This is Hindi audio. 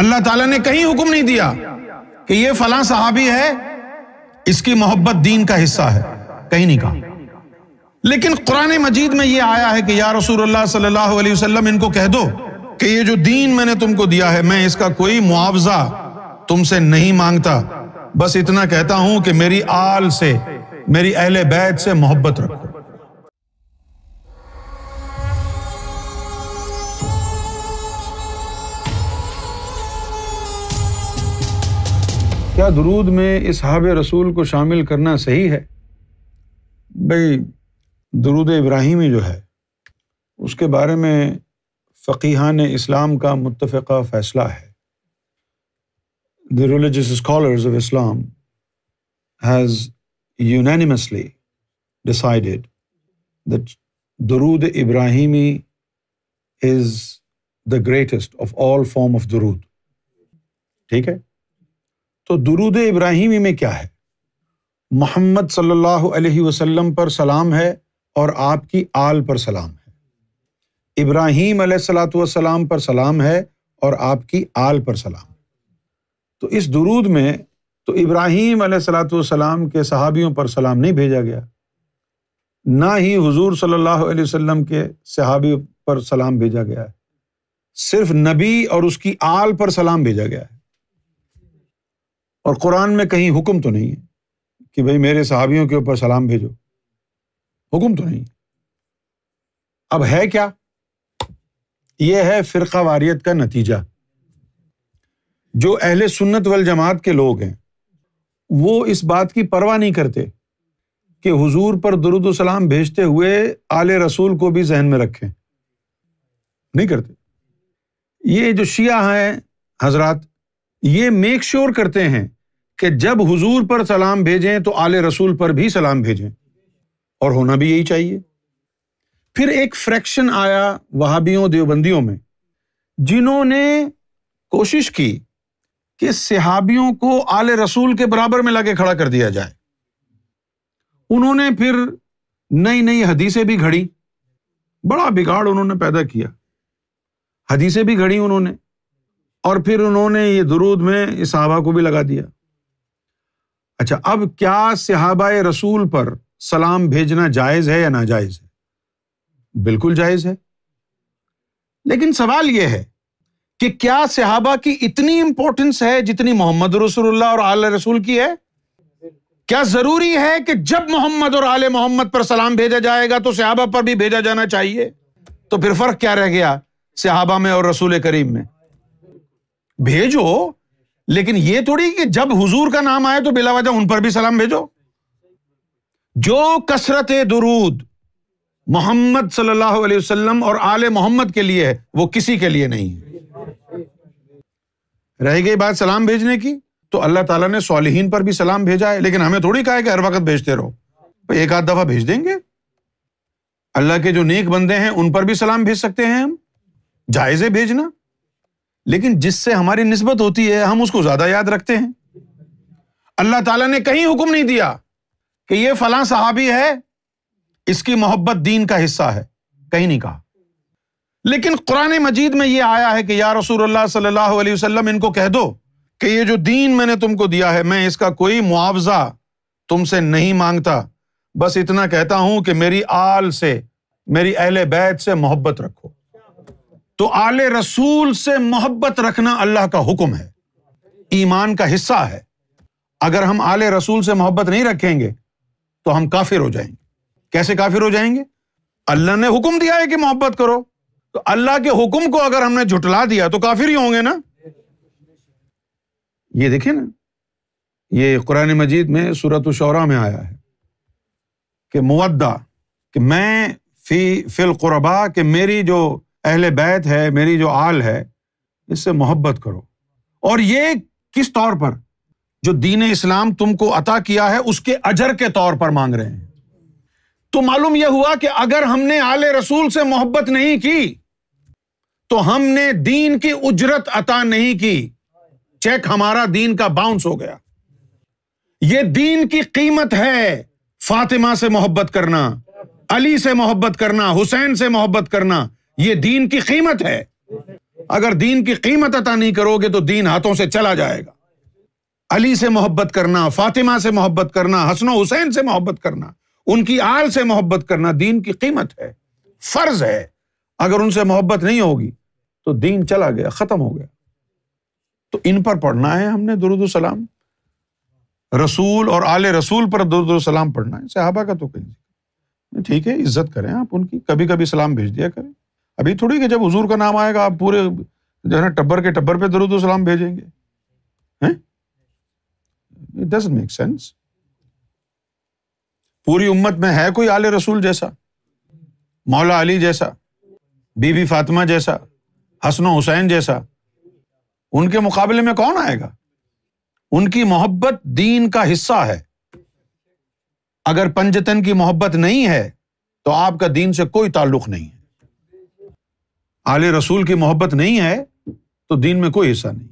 अल्लाह ताला ने कहीं हुक्म नहीं दिया कि ये फला सहाबी है इसकी मोहब्बत दीन का हिस्सा है कहीं नहीं कहा लेकिन कुरान मजीद में यह आया है कि या रसूल सल्लल्लाहु अलैहि वसल्लम इनको कह दो कि ये जो दीन मैंने तुमको दिया है मैं इसका कोई मुआवजा तुमसे नहीं मांगता बस इतना कहता हूं कि मेरी आल से मेरी अहले बैत से मोहब्बत रखो क्या दरूद में इस हाब रसूल को शामिल करना सही है भाई दरूद इब्राहिमी जो है उसके बारे में फ़कीहान इस्लाम का मुतफ़ा फ़ैसला है the religious scholars of Islam has unanimously decided that Durood Ibrahimi is the greatest of all form of Durood ठीक है तो दुरुद इब्राहिमी में क्या है मोहम्मद सल्लल्लाहु अलैहि वसल्लम पर सलाम है और आपकी आल पर सलाम है इब्राहीम सलाम पर सलाम है और आपकी आल पर सलाम तो इस दुरूद में तो इब्राहीम सलाम के सहाबियों पर सलाम नहीं भेजा गया ना ही हुजूर सल्लल्लाहु अलैहि वसल्लम के सहाबी पर सलाम भेजा गया है सिर्फ नबी और उसकी आल पर सलाम भेजा गया है और कुरान में कहीं हुक्म तो नहीं है कि भाई मेरे सहाबियों के ऊपर सलाम भेजो हुक्म तो नहीं है अब है क्या यह है फ़िरका वारियत का नतीजा जो अहले सुन्नत वल जमात के लोग हैं वो इस बात की परवाह नहीं करते कि हुजूर पर दरुद सलाम भेजते हुए आले रसूल को भी जहन में रखें नहीं करते ये जो शिया हैं हजरात ये मेक श्योर sure करते हैं कि जब हुजूर पर सलाम भेजें तो आले रसूल पर भी सलाम भेजें और होना भी यही चाहिए फिर एक फ्रैक्शन आया वहाबियों देवबंदियों में जिन्होंने कोशिश की कि सिहाबियों को आले रसूल के बराबर में लाके खड़ा कर दिया जाए उन्होंने फिर नई नई हदीसें भी घड़ी बड़ा बिगाड़ उन्होंने पैदा किया हदीसें भी घड़ी उन्होंने और फिर उन्होंने ये दुरूद में सहाबा को भी लगा दिया अच्छा अब क्या सहाबा रसूल पर सलाम भेजना जायज है या नाजायज है बिल्कुल जायज है लेकिन सवाल यह है कि क्या सहाबा की इतनी इंपॉर्टेंस है जितनी मोहम्मद रसूलुल्लाह और आल रसूल की है क्या जरूरी है कि जब मोहम्मद और आल मोहम्मद पर सलाम भेजा जाएगा तो सहाबा पर भी भेजा जाना चाहिए तो फिर फर्क क्या रह गया सहाबा में और रसूल करीम में भेजो लेकिन ये थोड़ी कि जब हुजूर का नाम आए तो बिलावजह उन पर भी सलाम भेजो जो कसरत दुरूद मोहम्मद सल्लल्लाहु अलैहि वसल्लम और आले मोहम्मद के लिए है वो किसी के लिए नहीं है रह गई बात सलाम भेजने की तो अल्लाह ताला ने सोलहीन पर भी सलाम भेजा है लेकिन हमें थोड़ी कहा है कि हर वक्त भेजते रहो एक आध दफा भेज देंगे अल्लाह के जो नेक बंदे हैं उन पर भी सलाम भेज सकते हैं हम जायजे भेजना लेकिन जिससे हमारी नस्बत होती है हम उसको ज्यादा याद रखते हैं अल्लाह ताला ने कहीं हुक्म नहीं दिया कि ये फलां सहाबी है इसकी मोहब्बत दीन का हिस्सा है कहीं नहीं कहा लेकिन कुरान मजीद में ये आया है कि या रसूल सल्लल्लाहु अलैहि वसल्लम इनको कह दो कि ये जो दीन मैंने तुमको दिया है मैं इसका कोई मुआवजा तुमसे नहीं मांगता बस इतना कहता हूं कि मेरी आल से मेरी अहल बैत से मोहब्बत रखो तो आले रसूल से मोहब्बत रखना अल्लाह का हुक्म है ईमान का हिस्सा है अगर हम आले रसूल से मोहब्बत नहीं रखेंगे तो हम काफिर हो जाएंगे कैसे काफिर हो जाएंगे अल्लाह ने हुक्म दिया है कि मोहब्बत करो तो अल्लाह के हुक्म को अगर हमने झुटला दिया तो काफिर ही होंगे ना ये देखे ना ये कुरान मजीद में सूरत शौरा में आया है कि मुद्दा कि मैं फी फिल कुरबा कि मेरी जो अहल बैत है मेरी जो आल है इससे मोहब्बत करो और ये किस तौर पर जो दीन इस्लाम तुमको अता किया है उसके अजर के तौर पर मांग रहे हैं तो मालूम यह हुआ कि अगर हमने आल रसूल से मोहब्बत नहीं की तो हमने दीन की उजरत अता नहीं की चेक हमारा दीन का बाउंस हो गया ये दीन की कीमत है फातिमा से मोहब्बत करना अली से मोहब्बत करना हुसैन से मोहब्बत करना ये दीन की कीमत है अगर दीन की कीमत अता नहीं करोगे तो दीन हाथों से चला जाएगा अली से मोहब्बत करना फातिमा से मोहब्बत करना हसन हुसैन से मोहब्बत करना उनकी आल से मोहब्बत करना दीन की कीमत है फर्ज है अगर उनसे मोहब्बत नहीं होगी तो दीन चला गया खत्म हो गया तो इन पर पढ़ना है हमने दुरुद सलाम रसूल और आल रसूल पर दुरुद सलाम पढ़ना है सहाबा का तो कहीं ठीक है इज्जत करें आप उनकी कभी कभी सलाम भेज दिया करें अभी थोड़ी कि जब हजूर का नाम आएगा आप पूरे जो है ना टब्बर के टब्बर पे दरुद सलाम भेजेंगे पूरी उम्मत में है कोई आले रसूल जैसा मौला अली जैसा बीबी फातिमा जैसा हसन हुसैन जैसा उनके मुकाबले में कौन आएगा उनकी मोहब्बत दीन का हिस्सा है अगर पंजतन की मोहब्बत नहीं है तो आपका दीन से कोई ताल्लुक नहीं है आले रसूल की मोहब्बत नहीं है तो दीन में कोई हिस्सा नहीं